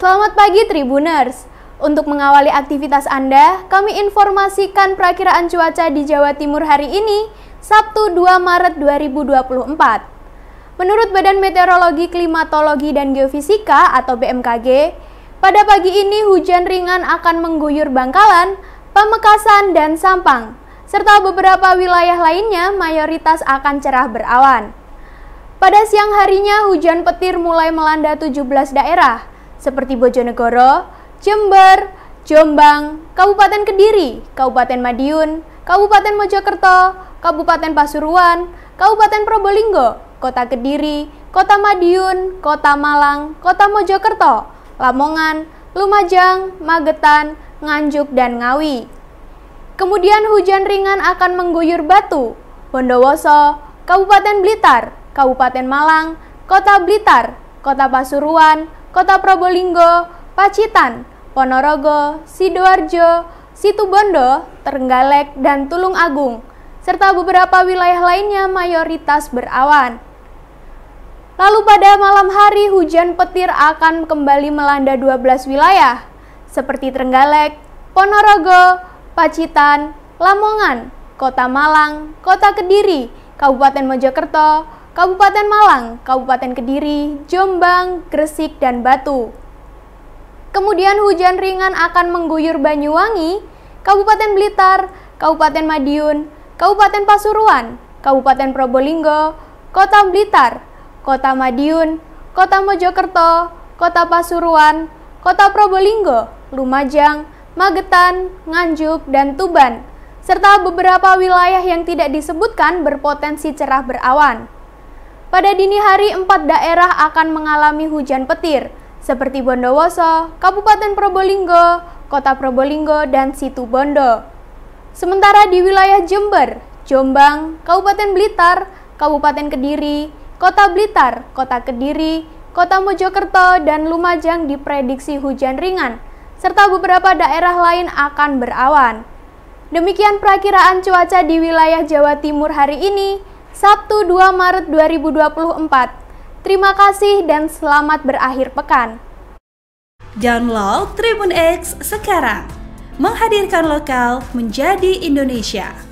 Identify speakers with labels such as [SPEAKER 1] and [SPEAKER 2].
[SPEAKER 1] Selamat pagi Tribuners. Untuk mengawali aktivitas Anda, kami informasikan perakiraan cuaca di Jawa Timur hari ini, Sabtu 2 Maret 2024. Menurut Badan Meteorologi, Klimatologi, dan Geofisika atau BMKG, pada pagi ini hujan ringan akan mengguyur Bangkalan, Pamekasan, dan Sampang, serta beberapa wilayah lainnya mayoritas akan cerah berawan. Pada siang harinya, hujan petir mulai melanda 17 daerah, seperti Bojonegoro, Jember, Jombang, Kabupaten Kediri, Kabupaten Madiun, Kabupaten Mojokerto, Kabupaten Pasuruan, Kabupaten Probolinggo, Kota Kediri, Kota Madiun, Kota Malang, Kota Mojokerto, Lamongan, Lumajang, Magetan, Nganjuk, dan Ngawi. Kemudian hujan ringan akan mengguyur Batu, Bondowoso, Kabupaten Blitar, Kabupaten Malang, Kota Blitar, Kota Pasuruan, Kota Probolinggo, Pacitan, Ponorogo, Sidoarjo, Situbondo, Terenggalek, dan Tulung Agung, serta beberapa wilayah lainnya mayoritas berawan. Lalu pada malam hari hujan petir akan kembali melanda 12 wilayah seperti Trenggalek, Ponorogo, Pacitan, Lamongan, Kota Malang, Kota Kediri, Kabupaten Mojokerto, Kabupaten Malang, Kabupaten Kediri, Jombang, Gresik, dan Batu. Kemudian hujan ringan akan mengguyur Banyuwangi, Kabupaten Blitar, Kabupaten Madiun, Kabupaten Pasuruan, Kabupaten Probolinggo, Kota Blitar, Kota Madiun, Kota Mojokerto, Kota Pasuruan, Kota Probolinggo, Lumajang, Magetan, Nganjuk, dan Tuban, serta beberapa wilayah yang tidak disebutkan berpotensi cerah berawan. Pada dini hari, empat daerah akan mengalami hujan petir, seperti Bondowoso, Kabupaten Probolinggo, Kota Probolinggo, dan Situ Bondo. Sementara di wilayah Jember, Jombang, Kabupaten Blitar, Kabupaten Kediri, Kota Blitar, Kota Kediri, Kota Mojokerto, dan Lumajang diprediksi hujan ringan, serta beberapa daerah lain akan berawan. Demikian perakiraan cuaca di wilayah Jawa Timur hari ini. Sabtu 2 Maret 2024. Terima kasih dan selamat berakhir pekan. Download Tribun X sekarang. Menghadirkan lokal menjadi Indonesia.